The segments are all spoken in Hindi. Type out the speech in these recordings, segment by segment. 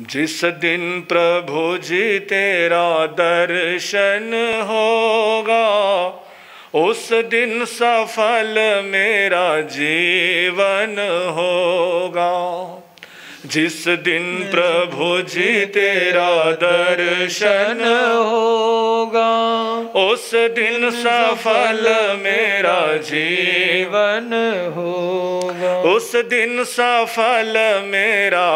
जिस दिन प्रभु जी तेरा दर्शन होगा उस दिन सफल मेरा जीवन होगा जिस दिन प्रभु जी तेरा दर्शन होगा उस दिन सफल मेरा जीवन होगा उस दिन सफल मेरा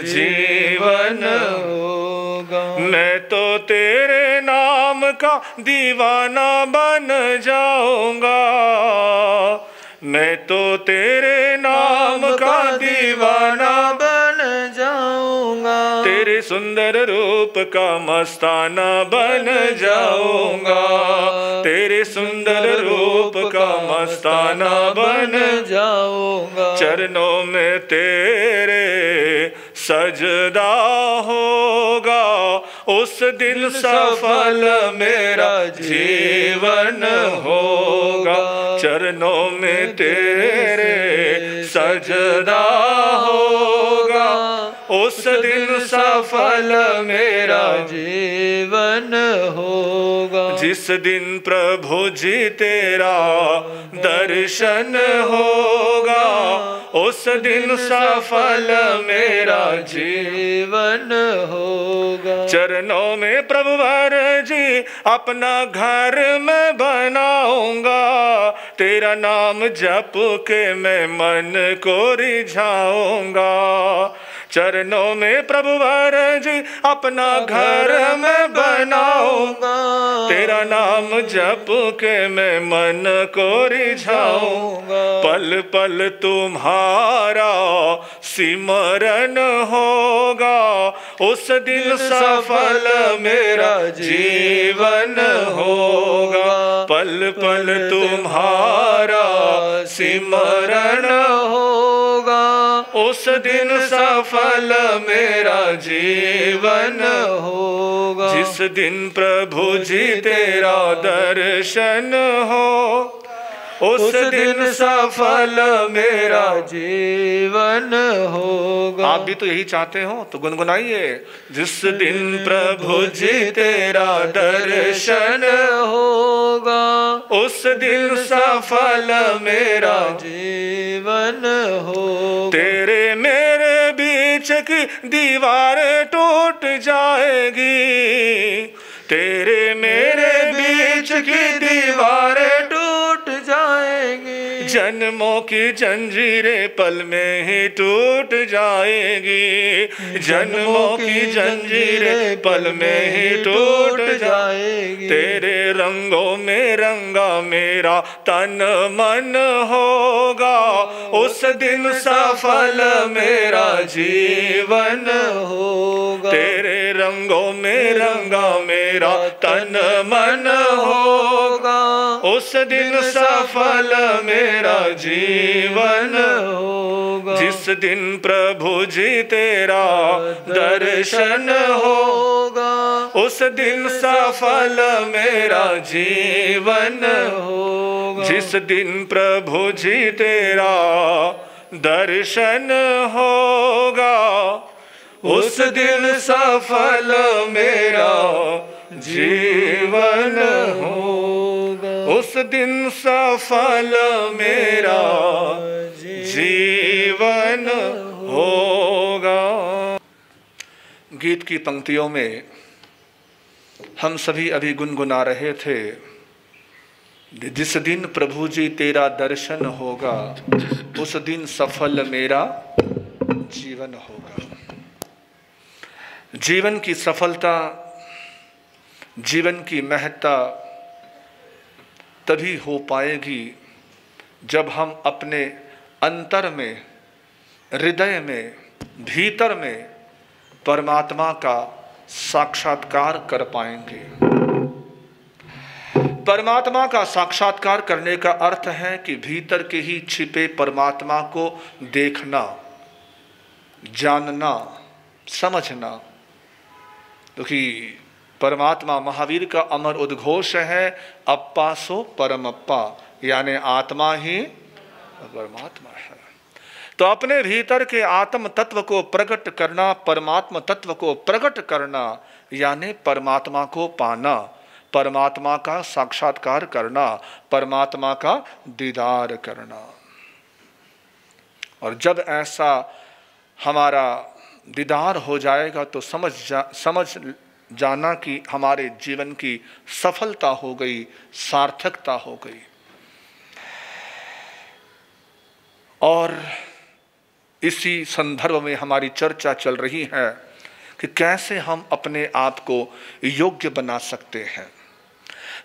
जीवन होगा मैं तो तेरे नाम का दीवाना बन जाऊंगा मैं तो तेरे नाम का दीवाना तेरे सुंदर रूप का मस्ताना बन जाऊंगा तेरे सुंदर रूप का मस्ताना बन जाऊंगा चरणों में तेरे सजदा होगा उस दिन सफल मेरा जीवन होगा चरणों में तेरे सजदा होगा उस दिन सफल मेरा जीवन होगा जिस दिन प्रभु जी तेरा दर्शन होगा उस दिन सफल मेरा जीवन होगा चरणों में प्रभु भर जी अपना घर में बनाऊंगा तेरा नाम जप के मैं मन को रिझाऊंगा चरण चरणों में प्रभु वरज जी अपना घर में बनाऊंगा तेरा नाम जप के मैं मन को रिझाऊंगा पल पल तुम्हारा सिमरन होगा उस दिन सफल मेरा जीवन होगा पल पल तुम्हारा सिमरण होगा उस दिन सफल मेरा जीवन होगा जिस दिन प्रभु जी तेरा दर्शन हो उस दिन सफल मेरा जीवन होगा आप भी तो यही चाहते हो तो गुनगुनाइए जिस दिन प्रभु जी तेरा दर्शन होगा उस दिन सफल मेरा जीवन हो तेरे मेरे बीच की दीवार टूट जाएगी तेरे मेरे बीच की दीवार जन्मों की जंजीरें पल में ही टूट जाएगी जन्मों की जंजीरें पल में ही टूट जाएगी तेरे रंगों में रंगा मेरा तन मन होगा उस दिन सफल मेरा जीवन होगा तेरे रंगों में रंगा मेरा तन मन होगा उस दिन सफल मेरा तेरा जीवन होगा जिस दिन प्रभु जी तेरा दर्शन होगा उस दिन सफल मेरा जीवन होगा जिस दिन प्रभु जी तेरा दर्शन होगा उस दिन सफल मेरा जीवन होगा उस दिन सफल मेरा जीवन होगा गीत की पंक्तियों में हम सभी अभी गुनगुना रहे थे जिस दिन प्रभु जी तेरा दर्शन होगा उस दिन सफल मेरा जीवन होगा जीवन की सफलता जीवन की महत्ता तभी हो पाएगी जब हम अपने अंतर में हृदय में भीतर में परमात्मा का साक्षात्कार कर पाएंगे परमात्मा का साक्षात्कार करने का अर्थ है कि भीतर के ही छिपे परमात्मा को देखना जानना समझना क्योंकि तो परमात्मा महावीर का अमर उद्घोष है अप्पा सो परमप्पा यानि आत्मा ही परमात्मा है तो अपने भीतर के आत्म तत्व को प्रकट करना परमात्मा तत्व को प्रकट करना यानी परमात्मा को पाना परमात्मा का साक्षात्कार करना परमात्मा का दीदार करना और जब ऐसा हमारा दीदार हो जाएगा तो समझ जा समझ जाना कि हमारे जीवन की सफलता हो गई सार्थकता हो गई और इसी संदर्भ में हमारी चर्चा चल रही है कि कैसे हम अपने आप को योग्य बना सकते हैं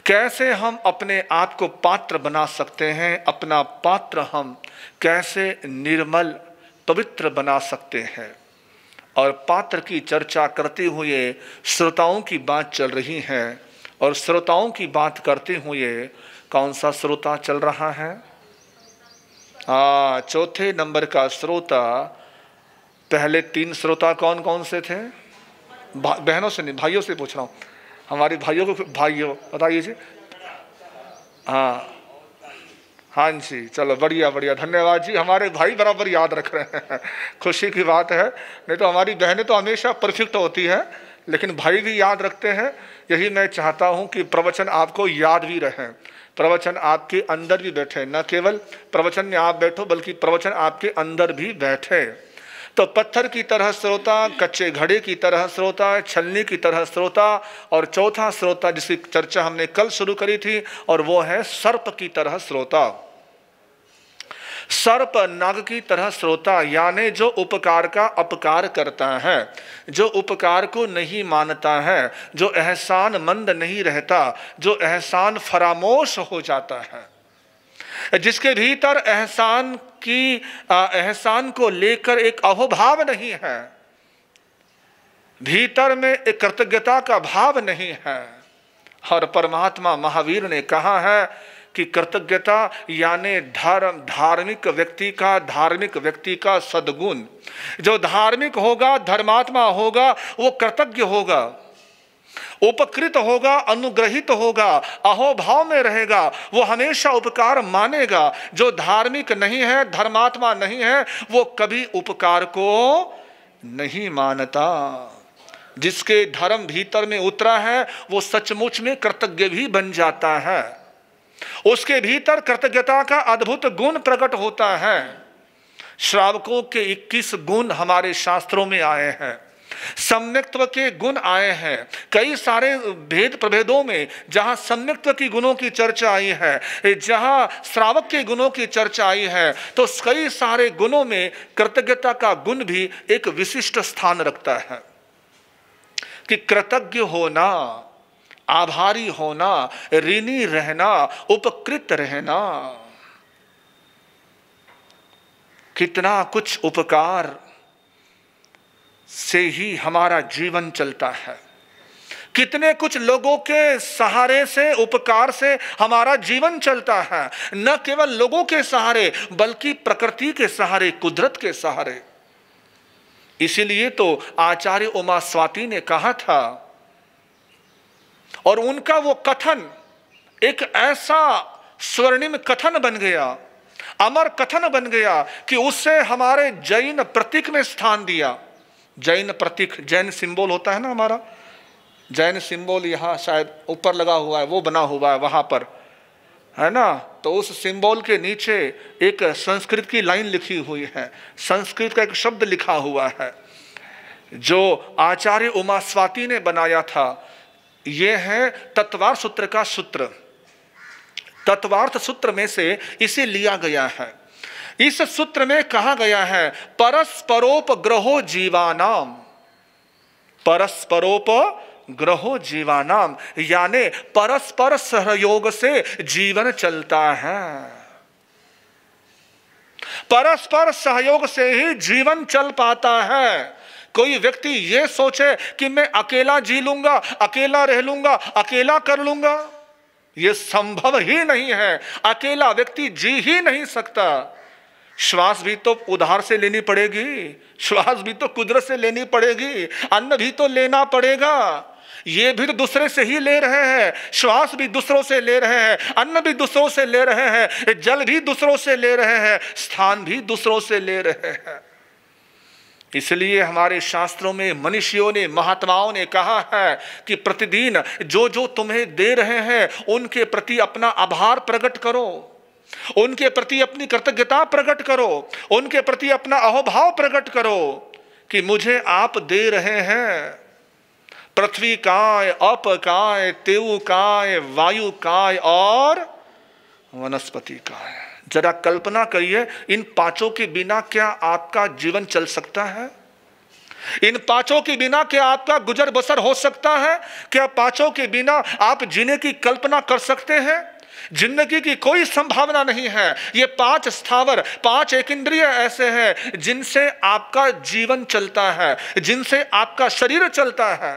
कैसे हम अपने आप को पात्र बना सकते हैं अपना पात्र हम कैसे निर्मल पवित्र बना सकते हैं और पात्र की चर्चा करते हुए श्रोताओं की बात चल रही है और श्रोताओं की बात करते हुए कौन सा श्रोता चल रहा है हाँ चौथे नंबर का श्रोता पहले तीन श्रोता कौन कौन से थे बहनों से नहीं भाइयों से पूछ रहा हूँ हमारे भाइयों को भाइयों बताइए जी हाँ हाँ जी चलो बढ़िया बढ़िया धन्यवाद जी हमारे भाई बराबर याद रख रहे हैं खुशी की बात है नहीं तो हमारी बहनें तो हमेशा परफेक्ट होती हैं लेकिन भाई भी याद रखते हैं यही मैं चाहता हूँ कि प्रवचन आपको याद भी रहें प्रवचन आपके अंदर भी बैठे न केवल प्रवचन में आप बैठो बल्कि प्रवचन आपके अंदर भी बैठे तो पत्थर की तरह श्रोता कच्चे घड़े की तरह श्रोता छलनी की तरह श्रोता और चौथा श्रोता जिसकी चर्चा हमने कल शुरू करी थी और वो है सर्प की तरह श्रोता सर्प नाग की तरह श्रोता यानी जो उपकार का अपकार करता है जो उपकार को नहीं मानता है जो एहसान मंद नहीं रहता जो एहसान फरामोश हो जाता है जिसके भीतर एहसान की एहसान को लेकर एक अहोभाव नहीं है भीतर में एक कृतज्ञता का भाव नहीं है और परमात्मा महावीर ने कहा है कि कृतज्ञता यानी धर्म धार्मिक व्यक्ति का धार्मिक व्यक्ति का सदगुण जो धार्मिक होगा धर्मात्मा होगा वो कृतज्ञ होगा उपकृत होगा अनुग्रहित होगा अहोभाव में रहेगा वो हमेशा उपकार मानेगा जो धार्मिक नहीं है धर्मात्मा नहीं है वो कभी उपकार को नहीं मानता जिसके धर्म भीतर में उतरा है वो सचमुच में कृतज्ञ भी बन जाता है उसके भीतर कृतज्ञता का अद्भुत गुण प्रकट होता है श्रावकों के 21 गुण हमारे शास्त्रों में आए हैं सम्यक्त्व के गुण आए हैं कई सारे भेद प्रभेदों में जहाँ सम्यक्त्व की गुणों की चर्चा आई है जहाँ श्रावक के गुणों की चर्चा आई है तो कई सारे गुणों में कृतज्ञता का गुण भी एक विशिष्ट स्थान रखता है कि कृतज्ञ होना आभारी होना ऋणी रहना उपकृत रहना कितना कुछ उपकार से ही हमारा जीवन चलता है कितने कुछ लोगों के सहारे से उपकार से हमारा जीवन चलता है न केवल लोगों के सहारे बल्कि प्रकृति के सहारे कुदरत के सहारे इसीलिए तो आचार्य उमा स्वाति ने कहा था और उनका वो कथन एक ऐसा स्वर्णिम कथन बन गया अमर कथन बन गया कि उससे हमारे जैन प्रतीक में स्थान दिया जैन प्रतीक जैन सिंबल होता है ना हमारा जैन सिंबल यहाँ शायद ऊपर लगा हुआ है वो बना हुआ है वहाँ पर है ना तो उस सिंबल के नीचे एक संस्कृत की लाइन लिखी हुई है संस्कृत का एक शब्द लिखा हुआ है जो आचार्य उमा स्वाति ने बनाया था ये है तत्वार सूत्र का सूत्र तत्वार्थ सूत्र में से इसे लिया गया है इस सूत्र में कहा गया है परस्परोप ग्रहो जीवानाम परस्परोप ग्रहो जीवानाम यानी परस्पर सहयोग से जीवन चलता है परस्पर सहयोग से ही जीवन चल पाता है कोई व्यक्ति ये सोचे कि मैं अकेला जी लूंगा अकेला रह लूंगा अकेला कर लूंगा यह संभव ही नहीं है अकेला व्यक्ति जी ही नहीं सकता श्वास भी तो उधार से लेनी पड़ेगी श्वास भी तो कुदरत से लेनी पड़ेगी अन्न भी तो लेना पड़ेगा ये भी तो दूसरे से ही ले रहे हैं श्वास भी दूसरों से ले रहे हैं अन्न भी दूसरों से ले रहे हैं जल भी दूसरों से ले रहे हैं स्थान भी दूसरों से ले रहे हैं इसलिए हमारे शास्त्रों में मनुष्यों ने महात्माओं ने कहा है कि प्रतिदिन जो जो तुम्हें दे रहे हैं उनके प्रति अपना आभार प्रकट करो उनके प्रति अपनी कृतज्ञता प्रकट करो उनके प्रति अपना अहोभाव प्रकट करो कि मुझे आप दे रहे हैं पृथ्वी काय अप काय तेव काय वायु काय और वनस्पति काय जरा कल्पना करिए इन पांचों के बिना क्या आपका जीवन चल सकता है इन पांचों के बिना क्या आपका गुजर बसर हो सकता है क्या पांचों के बिना आप जीने की कल्पना कर सकते हैं जिंदगी की कोई संभावना नहीं है ये पांच स्थावर पांच एक इंद्रिय ऐसे हैं जिनसे आपका जीवन चलता है जिनसे आपका शरीर चलता है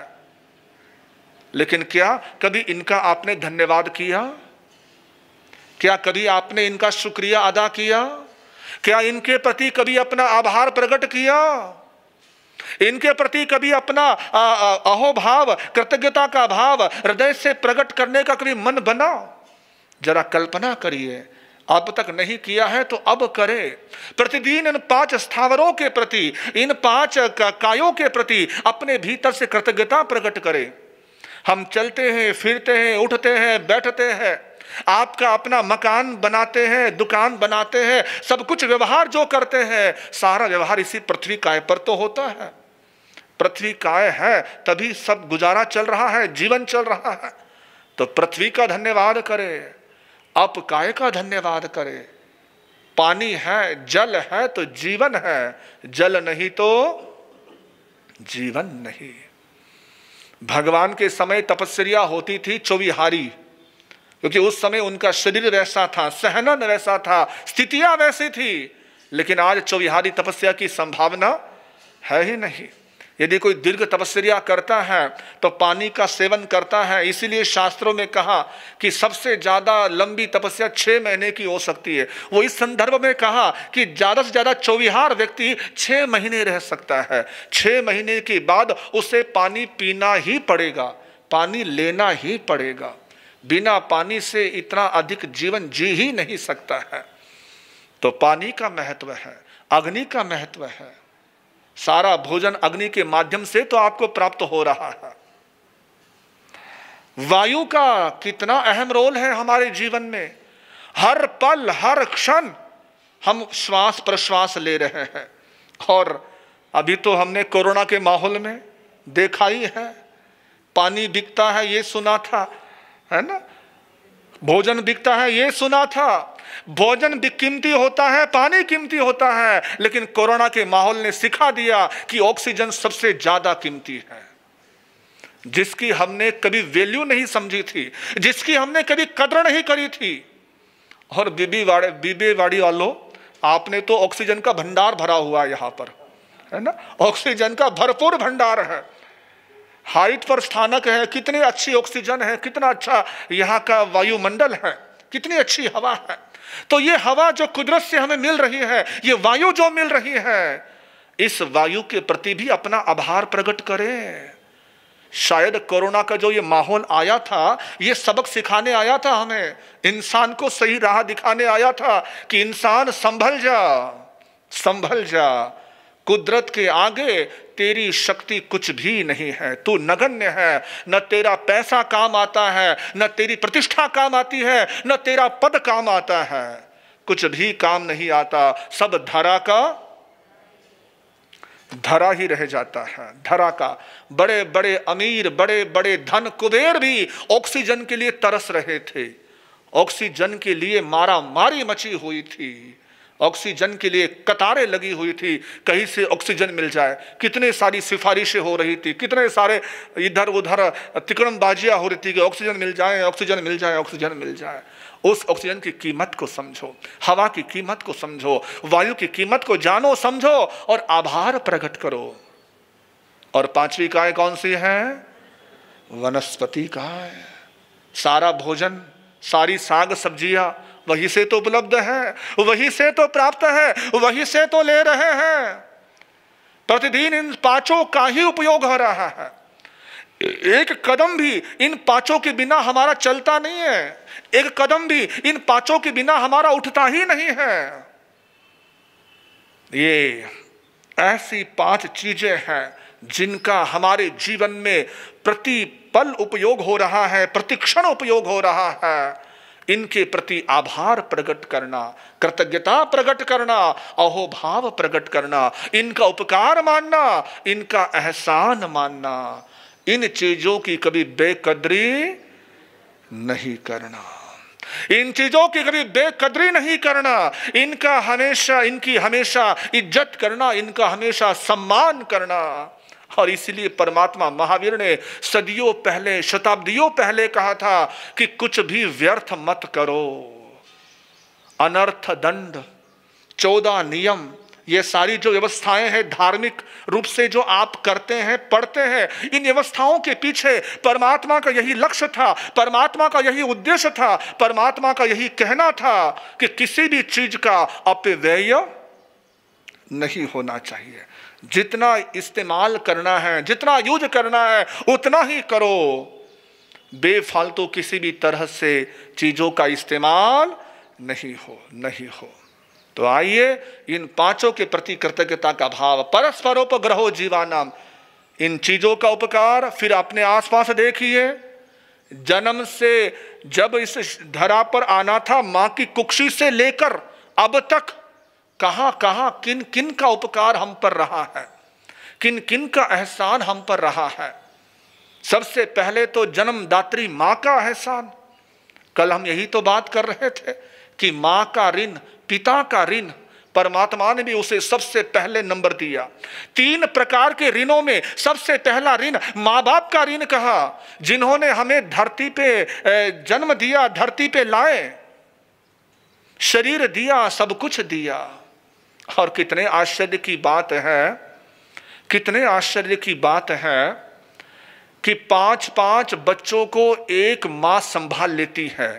लेकिन क्या कभी इनका आपने धन्यवाद किया क्या कभी आपने इनका शुक्रिया अदा किया क्या इनके प्रति कभी अपना आभार प्रकट किया इनके प्रति कभी अपना अहोभाव कृतज्ञता का भाव हृदय से प्रकट करने का कभी मन बना जरा कल्पना करिए अब तक नहीं किया है तो अब करे प्रतिदिन इन पांच स्थावरों के प्रति इन पांच कायों के प्रति अपने भीतर से कृतज्ञता प्रकट करें हम चलते हैं फिरते हैं उठते हैं बैठते हैं आपका अपना मकान बनाते हैं दुकान बनाते हैं सब कुछ व्यवहार जो करते हैं सारा व्यवहार इसी पृथ्वी काय पर तो होता है पृथ्वी काय है तभी सब गुजारा चल रहा है जीवन चल रहा है तो पृथ्वी का धन्यवाद करें आप काय का धन्यवाद करें पानी है जल है तो जीवन है जल नहीं तो जीवन नहीं भगवान के समय तपस्या होती थी चौबिहारी क्योंकि उस समय उनका शरीर वैसा था सहनन वैसा था स्थितियां वैसी थी लेकिन आज चौबिहारी तपस्या की संभावना है ही नहीं यदि कोई दीर्घ तपस्या करता है तो पानी का सेवन करता है इसीलिए शास्त्रों में कहा कि सबसे ज़्यादा लंबी तपस्या छः महीने की हो सकती है वो इस संदर्भ में कहा कि ज़्यादा से ज़्यादा चौविहार व्यक्ति छः महीने रह सकता है छः महीने के बाद उसे पानी पीना ही पड़ेगा पानी लेना ही पड़ेगा बिना पानी से इतना अधिक जीवन जी ही नहीं सकता है तो पानी का महत्व है अग्नि का महत्व है सारा भोजन अग्नि के माध्यम से तो आपको प्राप्त हो रहा है वायु का कितना अहम रोल है हमारे जीवन में हर पल हर क्षण हम श्वास प्रश्वास ले रहे हैं और अभी तो हमने कोरोना के माहौल में देखा ही है पानी बिकता है ये सुना था है ना भोजन दिखता है ये सुना था भोजन कीमती होता है पानी कीमती होता है लेकिन कोरोना के माहौल ने सिखा दिया कि ऑक्सीजन सबसे ज्यादा कीमती है जिसकी हमने कभी वैल्यू नहीं समझी थी जिसकी हमने कभी कदर नहीं करी थी और बीबी वाड़े बीबी वाड़ी वालों आपने तो ऑक्सीजन का भंडार भरा हुआ है यहां पर है ना ऑक्सीजन का भरपूर भंडार है हाइट पर स्थानक है कितनी अच्छी ऑक्सीजन है कितना अच्छा यहाँ का वायुमंडल है कितनी अच्छी हवा है तो ये हवा जो कुदरत से हमें मिल रही है ये वायु जो मिल रही है इस वायु के प्रति भी अपना आभार प्रकट करें शायद कोरोना का जो ये माहौल आया था ये सबक सिखाने आया था हमें इंसान को सही राह दिखाने आया था कि इंसान संभल जा संभल जा कुदरत के आगे तेरी शक्ति कुछ भी नहीं है तू नगण्य है न तेरा पैसा काम आता है न तेरी प्रतिष्ठा काम आती है न तेरा पद काम आता है कुछ भी काम नहीं आता सब धरा का धरा ही रह जाता है धरा का बड़े बड़े अमीर बड़े बड़े धन कुबेर भी ऑक्सीजन के लिए तरस रहे थे ऑक्सीजन के लिए मारा मारी मची हुई थी ऑक्सीजन के लिए कतारें लगी हुई थी कहीं से ऑक्सीजन मिल जाए कितने सारी सिफारिशें हो रही थी कितने सारे इधर उधर तिकड़मबाजियाँ हो रही थी कि ऑक्सीजन मिल जाए ऑक्सीजन मिल जाए ऑक्सीजन मिल जाए उस ऑक्सीजन की कीमत को समझो हवा की कीमत को समझो वायु की कीमत को जानो समझो और आभार प्रकट करो और पांचवी काय कौन सी है वनस्पति काय सारा भोजन सारी साग सब्जियां वही से तो उपलब्ध है वही से तो प्राप्त है वही से तो ले रहे हैं प्रतिदिन इन पांचों का ही उपयोग हो रहा है एक कदम भी इन पांचों के बिना हमारा चलता नहीं है एक कदम भी इन पांचों के बिना हमारा उठता ही नहीं है ये ऐसी पांच चीजें हैं जिनका हमारे जीवन में प्रति पल उपयोग हो रहा है प्रतिक्षण उपयोग हो रहा है इनके प्रति आभार प्रकट करना कृतज्ञता प्रकट करना अहोभाव प्रकट करना इनका उपकार मानना इनका एहसान मानना इन चीजों की कभी बेकदरी नहीं करना इन चीजों की कभी बेकदरी नहीं करना इनका हमेशा इनकी हमेशा इज्जत करना इनका हमेशा सम्मान करना और इसलिए परमात्मा महावीर ने सदियों पहले शताब्दियों पहले कहा था कि कुछ भी व्यर्थ मत करो अनर्थ दंड चौदह नियम ये सारी जो व्यवस्थाएं हैं धार्मिक रूप से जो आप करते हैं पढ़ते हैं इन व्यवस्थाओं के पीछे परमात्मा का यही लक्ष्य था परमात्मा का यही उद्देश्य था परमात्मा का यही कहना था कि किसी भी चीज का अपव्यय नहीं होना चाहिए जितना इस्तेमाल करना है जितना यूज करना है उतना ही करो बेफालतू किसी भी तरह से चीज़ों का इस्तेमाल नहीं हो नहीं हो तो आइए इन पांचों के प्रति कृतज्ञता का भाव परस्परोपग्रहो जीवान इन चीज़ों का उपकार फिर अपने आसपास देखिए जन्म से जब इस धरा पर आना था मां की कुक्षी से लेकर अब तक कहां कहां किन किन का उपकार हम पर रहा है किन किन का एहसान हम पर रहा है सबसे पहले तो जन्मदात्री माँ का एहसान कल हम यही तो बात कर रहे थे कि माँ का ऋण पिता का ऋण परमात्मा ने भी उसे सबसे पहले नंबर दिया तीन प्रकार के ऋणों में सबसे पहला ऋण माँ बाप का ऋण कहा जिन्होंने हमें धरती पे जन्म दिया धरती पे लाए शरीर दिया सब कुछ दिया और कितने आश्चर्य की बात है कितने आश्चर्य की बात है कि पांच पांच बच्चों को एक माँ संभाल लेती है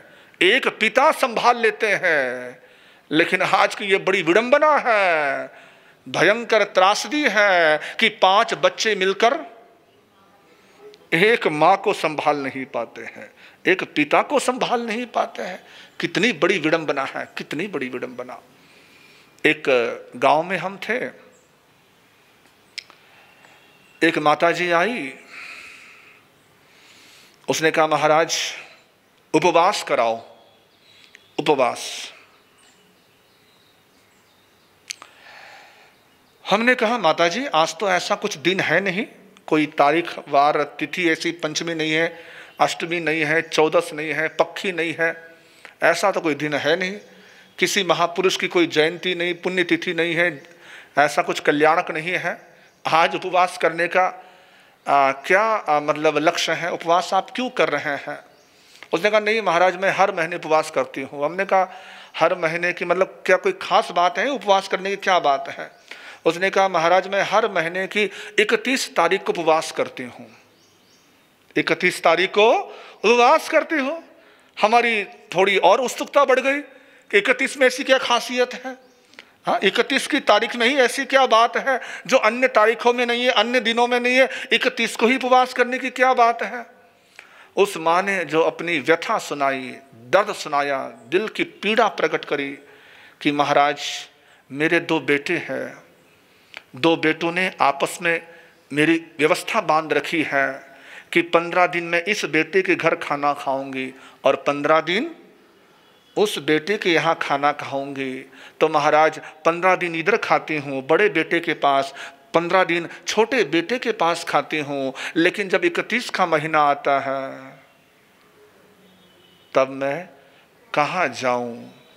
एक पिता संभाल लेते हैं लेकिन आज की ये बड़ी विडंबना है भयंकर त्रासदी है कि पांच बच्चे मिलकर एक माँ को संभाल नहीं पाते हैं एक पिता को संभाल नहीं पाते हैं कितनी बड़ी विडंबना है कितनी बड़ी विडंबना एक गांव में हम थे एक माताजी आई उसने कहा महाराज उपवास कराओ उपवास हमने कहा माताजी आज तो ऐसा कुछ दिन है नहीं कोई तारीख वार तिथि ऐसी पंचमी नहीं है अष्टमी नहीं है चौदस नहीं है पक्षी नहीं है ऐसा तो कोई दिन है नहीं किसी महापुरुष की कोई जयंती नहीं पुण्यतिथि नहीं है ऐसा कुछ कल्याणक नहीं है आज उपवास करने का आ, क्या आ, मतलब लक्ष्य है उपवास आप क्यों कर रहे हैं उसने कहा नहीं महाराज मैं हर महीने उपवास करती हूँ हमने कहा हर महीने की मतलब क्या कोई खास बात है उपवास करने की क्या बात है उसने कहा महाराज मैं हर महीने की इकतीस तारीख को उपवास करती हूँ इकतीस तारीख को उपवास करती हूँ हमारी थोड़ी और उत्सुकता बढ़ गई इकतीस में ऐसी क्या खासियत है हाँ इकतीस की तारीख में ही ऐसी क्या बात है जो अन्य तारीखों में नहीं है अन्य दिनों में नहीं है इकतीस को ही उपवास करने की क्या बात है उस माँ ने जो अपनी व्यथा सुनाई दर्द सुनाया दिल की पीड़ा प्रकट करी कि महाराज मेरे दो बेटे हैं दो बेटों ने आपस में मेरी व्यवस्था बांध रखी है कि पंद्रह दिन मैं इस बेटे के घर खाना खाऊंगी और पंद्रह दिन उस बेटे के यहाँ खाना खाऊंगी तो महाराज पंद्रह दिन इधर खाती हूँ बड़े बेटे के पास पंद्रह दिन छोटे बेटे के पास खाती हूँ लेकिन जब इकतीस का महीना आता है तब मैं कहा जाऊं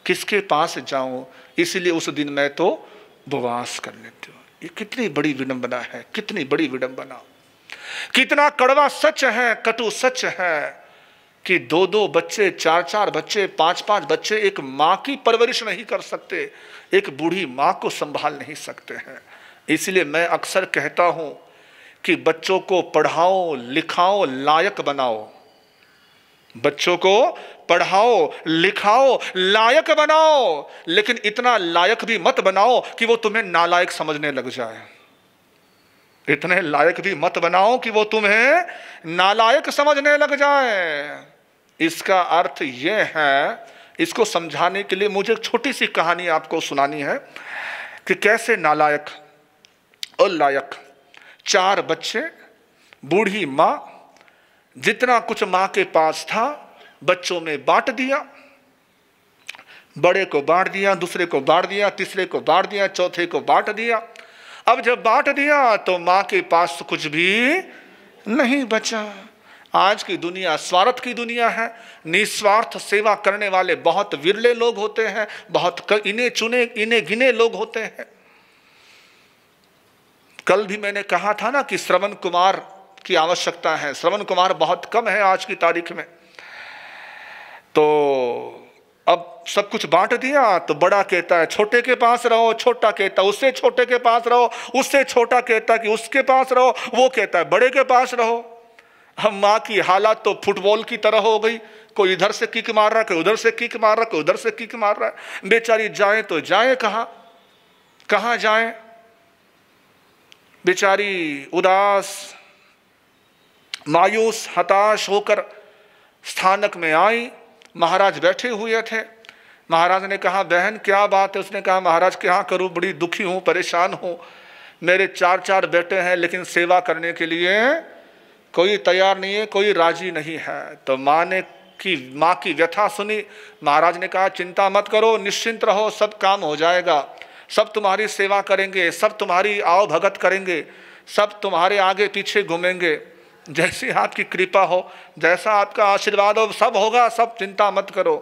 किसके पास जाऊं इसलिए उस दिन मैं तो उपवास कर लेती हूँ ये कितनी बड़ी विडंबना है कितनी बड़ी विडंबना कितना कड़वा सच है कटु सच है कि दो दो बच्चे चार चार बच्चे पांच पांच बच्चे एक माँ की परवरिश नहीं कर सकते एक बूढ़ी माँ को संभाल नहीं सकते हैं इसलिए मैं अक्सर कहता हूँ कि बच्चों को पढ़ाओ लिखाओ लायक बनाओ बच्चों को पढ़ाओ लिखाओ लायक बनाओ लेकिन इतना लायक भी मत बनाओ कि वो तुम्हें नालायक समझने लग जाए इतने लायक भी मत बनाओ कि वो तुम्हें नालायक समझने लग जाए इसका अर्थ ये है इसको समझाने के लिए मुझे छोटी सी कहानी आपको सुनानी है कि कैसे नालायक अलायक चार बच्चे बूढ़ी माँ जितना कुछ माँ के पास था बच्चों में बांट दिया बड़े को बांट दिया दूसरे को बांट दिया तीसरे को बांट दिया चौथे को बांट दिया अब जब बांट दिया तो माँ के पास कुछ भी नहीं बचा आज की दुनिया स्वार्थ की दुनिया है निस्वार्थ सेवा करने वाले बहुत विरले लोग होते हैं बहुत इन्हें चुने इन्हें गिने लोग होते हैं कल भी मैंने कहा था ना कि श्रवण कुमार की आवश्यकता है श्रवण कुमार बहुत कम है आज की तारीख में तो अब सब कुछ बांट दिया तो बड़ा कहता है छोटे के पास रहो छोटा कहता है उससे छोटे के पास रहो उससे छोटा कहता है कि उसके पास रहो वो कहता है बड़े के पास रहो हम माँ की हालत तो फुटबॉल की तरह हो गई कोई इधर से किक मार रहा है कोई उधर से किक मार रहा है कोई उधर से किक मार रहा है बेचारी जाए तो जाए कहाँ कहाँ जाए बेचारी उदास मायूस हताश होकर स्थानक में आई महाराज बैठे हुए थे महाराज ने कहा बहन क्या बात है उसने कहा महाराज क्या करूँ बड़ी दुखी हूँ परेशान हूँ मेरे चार चार बेटे हैं लेकिन सेवा करने के लिए कोई तैयार नहीं है कोई राजी नहीं है तो माँ ने की माँ की व्यथा सुनी महाराज ने कहा चिंता मत करो निश्चिंत रहो सब काम हो जाएगा सब तुम्हारी सेवा करेंगे सब तुम्हारी आओ भगत करेंगे सब तुम्हारे आगे पीछे घूमेंगे जैसी आपकी कृपा हो जैसा आपका आशीर्वाद हो सब होगा सब चिंता मत करो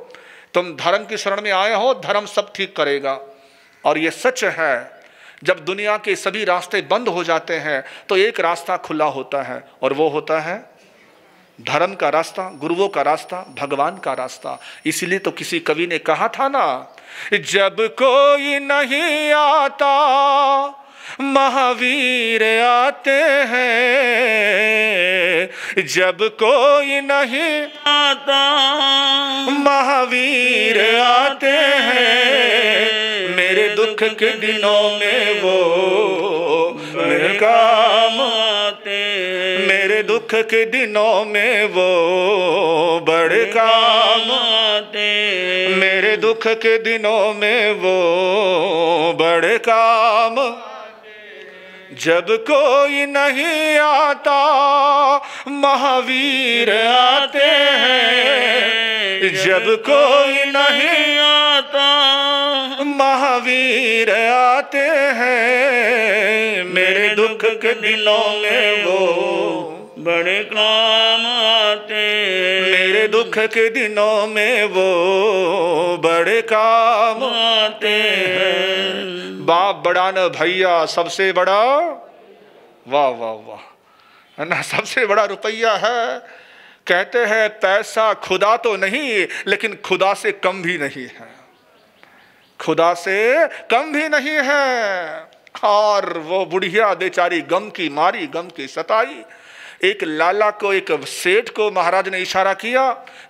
तुम धर्म की शरण में आए हो धर्म सब ठीक करेगा और ये सच है जब दुनिया के सभी रास्ते बंद हो जाते हैं तो एक रास्ता खुला होता है और वो होता है धर्म का रास्ता गुरुओं का रास्ता भगवान का रास्ता इसलिए तो किसी कवि ने कहा था ना जब कोई नहीं आता महावीर आते हैं जब कोई नहीं आता महावीर आते हैं मेरे दुख के दिनों में वो मेरे काम आते मेरे दुख के दिनों में वो बड़े काम आते मेरे दुख के दिनों में वो बड़े काम जब कोई नहीं आता महावीर आते हैं जब कोई नहीं आता महावीर तीर आते हैं मेरे दुख के दिलों में वो बड़े काम आते मेरे दुख के दिनों में वो बड़े काम आते हैं बाप बड़ा न भैया सबसे बड़ा वाह वाह वाह ना सबसे बड़ा रुपया है कहते हैं पैसा खुदा तो नहीं लेकिन खुदा से कम भी नहीं है खुदा से कम भी नहीं है और वो बुढ़िया बेचारी गम की मारी गम की सताई एक लाला को एक सेठ को महाराज ने इशारा किया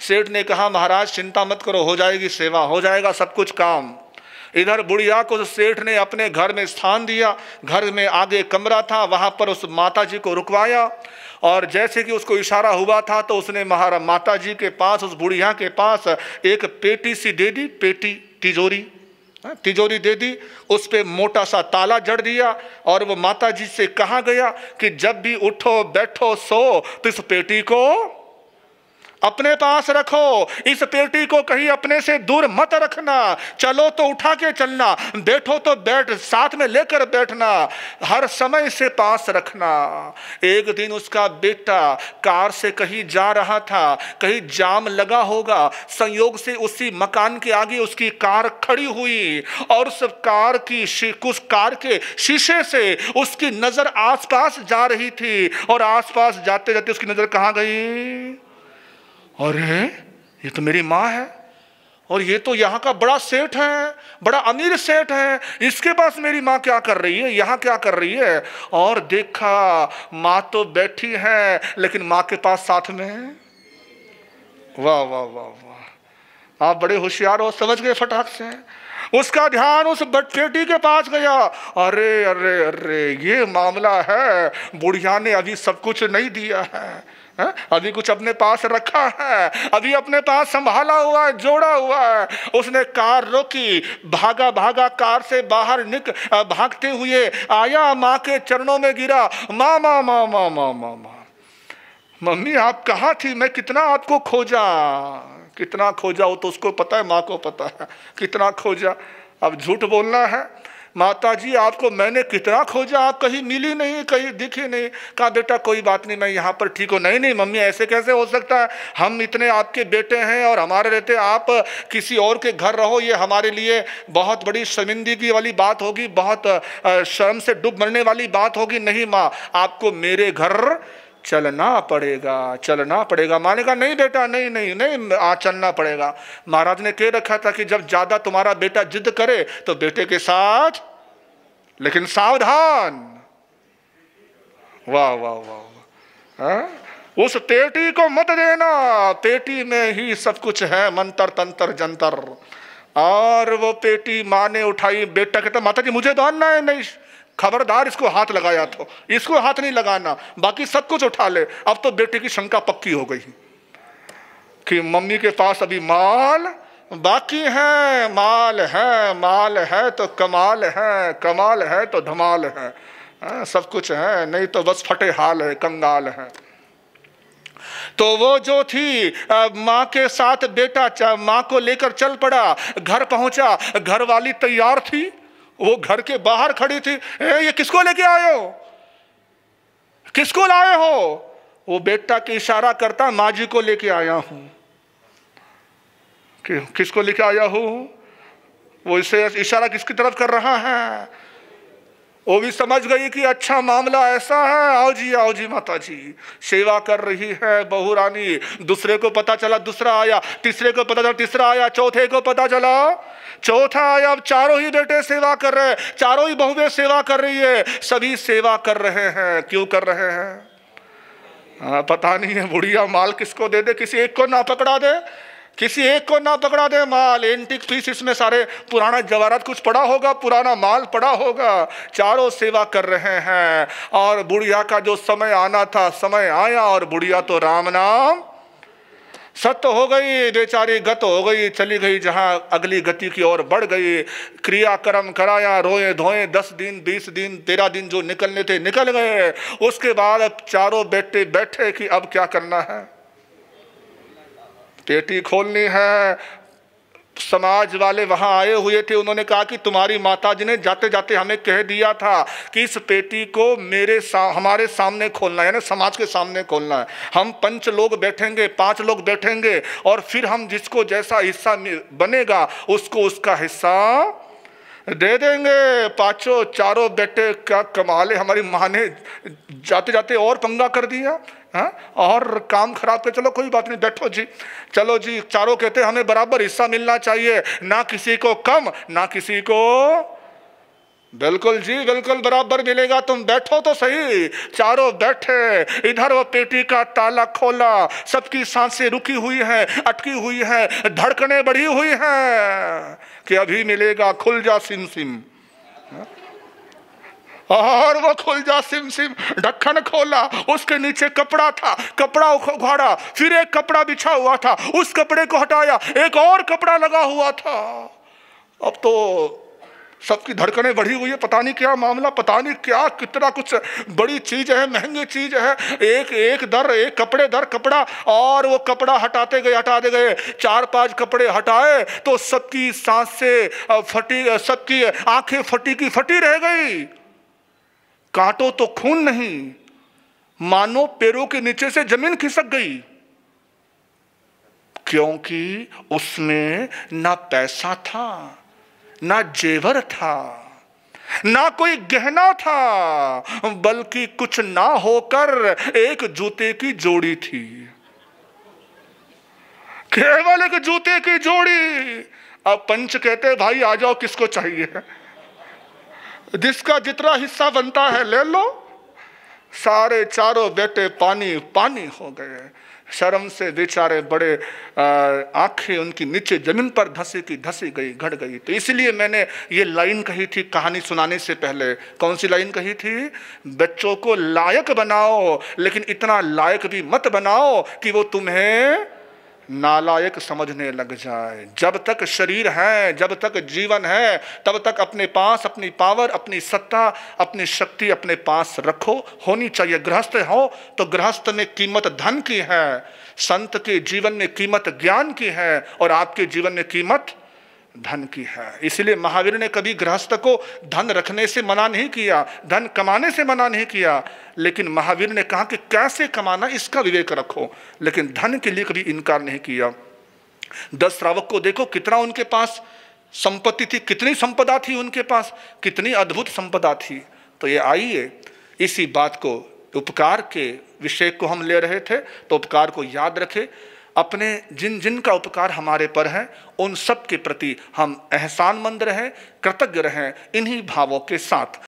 सेठ ने कहा महाराज चिंता मत करो हो जाएगी सेवा हो जाएगा सब कुछ काम इधर बुढ़िया को सेठ ने अपने घर में स्थान दिया घर में आगे कमरा था वहाँ पर उस माता जी को रुकवाया और जैसे कि उसको इशारा हुआ था तो उसने महारा माता जी के पास उस बुढ़िया के पास एक पेटी सी दे दी पेटी तिजोरी हाँ, तिजोरी दे दी उस पर मोटा सा ताला जड़ दिया और वो माता जी से कहा गया कि जब भी उठो बैठो सो तो इस पेटी को अपने पास रखो इस पेटी को कहीं अपने से दूर मत रखना चलो तो उठा के चलना बैठो तो बैठ साथ में लेकर बैठना हर समय से पास रखना एक दिन उसका बेटा कार से कहीं जा रहा था कहीं जाम लगा होगा संयोग से उसी मकान के आगे उसकी कार खड़ी हुई और उस कार की उस कार के शीशे से उसकी नज़र आसपास जा रही थी और आसपास जाते जाते उसकी नज़र कहाँ गई अरे ये तो मेरी माँ है और ये तो यहाँ का बड़ा सेठ है बड़ा अमीर सेठ है इसके पास मेरी माँ क्या कर रही है यहाँ क्या कर रही है और देखा माँ तो बैठी है लेकिन माँ के पास साथ में है वाह वाह वाह वाह आप बड़े होशियार हो समझ गए फटाक से उसका ध्यान उस बेटी के पास गया अरे अरे अरे ये मामला है बुढ़िया ने अभी सब कुछ नहीं दिया है है? अभी कुछ अपने पास रखा है अभी अपने पास संभाला हुआ है जोड़ा हुआ है उसने कार रोकी भागा भागा कार से बाहर निक भागते हुए आया माँ के चरणों में गिरा माँ माँ माँ माँ माँ माँ माँ मम्मी आप कहाँ थी मैं कितना आपको खोजा कितना खोजा हो तो उसको पता है माँ को पता है कितना खोजा अब झूठ बोलना है माता जी आपको मैंने कितना खोजा आप कहीं मिली नहीं कहीं दिखी नहीं कहा बेटा कोई बात नहीं मैं यहाँ पर ठीक हूँ नहीं नहीं मम्मी ऐसे कैसे हो सकता है हम इतने आपके बेटे हैं और हमारे रहते आप किसी और के घर रहो ये हमारे लिए बहुत बड़ी शर्मिंदगी वाली बात होगी बहुत शर्म से डूब मरने वाली बात होगी नहीं माँ आपको मेरे घर चलना पड़ेगा चलना पड़ेगा मानेगा नहीं बेटा नहीं नहीं नहीं आ चलना पड़ेगा महाराज ने कह रखा था कि जब ज़्यादा तुम्हारा बेटा जिद करे तो बेटे के साथ लेकिन सावधान वाह वाह वाह वाह हाँ? उस पेटी को मत देना पेटी में ही सब कुछ है मंत्र तंत्र जंतर और वो पेटी माँ ने उठाई बेटा कहता माता जी मुझे दौड़ना है नहीं खबरदार इसको हाथ लगाया तो इसको हाथ नहीं लगाना बाकी सब कुछ उठा ले अब तो बेटे की शंका पक्की हो गई कि मम्मी के पास अभी माल बाकी है माल है माल है तो कमाल है कमाल है तो धमाल है आ, हाँ, सब कुछ है नहीं तो बस फटे हाल है कंगाल है तो वो जो थी माँ के साथ बेटा माँ को लेकर चल पड़ा घर पहुंचा घर वाली तैयार थी वो घर के बाहर खड़ी थी ए, ये किसको लेके आए हो किसको लाए हो वो बेटा के इशारा करता माँ जी को लेके आया हूं कि, किसको लेके आया हूं वो इसे इशारा किसकी तरफ कर रहा है वो भी समझ गई कि अच्छा मामला ऐसा है आओ जी आओ जी माता जी सेवा कर रही है बहू रानी दूसरे को पता चला दूसरा आया तीसरे को पता चला तीसरा आया चौथे को पता चला चौथा आया अब चारों ही बेटे सेवा कर रहे हैं चारों ही बहुवे सेवा कर रही है सभी सेवा कर रहे हैं क्यों कर रहे हैं आ, पता नहीं है बुढ़िया माल किसको दे दे किसी एक को ना पकड़ा दे किसी एक को ना पकड़ा दे माल एंटिक पीस इसमें सारे पुराना जवाहरात कुछ पड़ा होगा पुराना माल पड़ा होगा चारों सेवा कर रहे हैं और बुढ़िया का जो समय आना था समय आया और बुढ़िया तो राम नाम सत्य हो गई बेचारी गत हो गई चली गई जहाँ अगली गति की ओर बढ़ गई क्रियाक्रम कराया रोए धोए दस दिन बीस दिन तेरह दिन जो निकलने थे निकल गए उसके बाद अब चारों बेटे बैठे कि अब क्या करना है पेटी खोलनी है समाज वाले वहाँ आए हुए थे उन्होंने कहा कि तुम्हारी माता जी ने जाते जाते हमें कह दिया था कि इस पेटी को मेरे सा, हमारे सामने खोलना है यानी समाज के सामने खोलना है हम पंच लोग बैठेंगे पांच लोग बैठेंगे और फिर हम जिसको जैसा हिस्सा बनेगा उसको उसका हिस्सा दे देंगे पांचों चारों बेटे क्या कमाले हमारी माँ ने जाते जाते और पंगा कर दिया हाँ? और काम खराब के तो चलो कोई बात नहीं बैठो जी चलो जी चारों कहते हमें बराबर हिस्सा मिलना चाहिए ना किसी को कम ना किसी को बिल्कुल जी बिल्कुल बराबर मिलेगा तुम बैठो तो सही चारों बैठे इधर वो पेटी का ताला खोला सबकी सांसें रुकी हुई हैं अटकी हुई हैं धड़कने बढ़ी हुई हैं कि अभी मिलेगा खुल जा सिम सिम और वो खुल जा सिम सिम ढक्कन खोला उसके नीचे कपड़ा था कपड़ा उखाड़ा फिर एक कपड़ा बिछा हुआ था उस कपड़े को हटाया एक और कपड़ा लगा हुआ था अब तो सबकी धड़कनें बढ़ी हुई है पता नहीं क्या मामला पता नहीं क्या कितना कुछ बड़ी चीज है महंगी चीज है एक एक दर एक कपड़े दर कपड़ा और वो कपड़ा हटाते गए हटाते गए चार पांच कपड़े हटाए तो सबकी सांसें फटी सबकी आंखें फटी की फटी रह गई काटो तो खून नहीं मानो पैरों के नीचे से जमीन खिसक गई क्योंकि उसमें ना पैसा था ना जेवर था ना कोई गहना था बल्कि कुछ ना होकर एक जूते की जोड़ी थी केवल एक जूते की जोड़ी अब पंच कहते भाई आ जाओ किसको चाहिए जिसका जितना हिस्सा बनता है ले लो सारे चारों बेटे पानी पानी हो गए शर्म से बेचारे बड़े आंखें उनकी नीचे जमीन पर धंसी की धसी गई घट गई तो इसलिए मैंने ये लाइन कही थी कहानी सुनाने से पहले कौन सी लाइन कही थी बच्चों को लायक बनाओ लेकिन इतना लायक भी मत बनाओ कि वो तुम्हें नालायक समझने लग जाए जब तक शरीर है जब तक जीवन है तब तक अपने पास अपनी पावर अपनी सत्ता अपनी शक्ति अपने पास रखो होनी चाहिए गृहस्थ हो तो गृहस्थ में कीमत धन की है संत के जीवन में कीमत ज्ञान की है और आपके जीवन में कीमत धन की है इसलिए महावीर ने कभी गृहस्थ को धन रखने से मना नहीं किया धन कमाने से मना नहीं किया लेकिन महावीर ने कहा कि कैसे कमाना इसका विवेक रखो लेकिन धन के लिए कभी इनकार नहीं किया दस श्रावक को देखो कितना उनके पास संपत्ति थी कितनी संपदा थी उनके पास कितनी अद्भुत संपदा थी तो ये आइए इसी बात को उपकार के विषय को हम ले रहे थे तो उपकार को याद रखें अपने जिन जिन का उपकार हमारे पर है उन सब के प्रति हम एहसानमंद रहें कृतज्ञ रहें इन्हीं भावों के साथ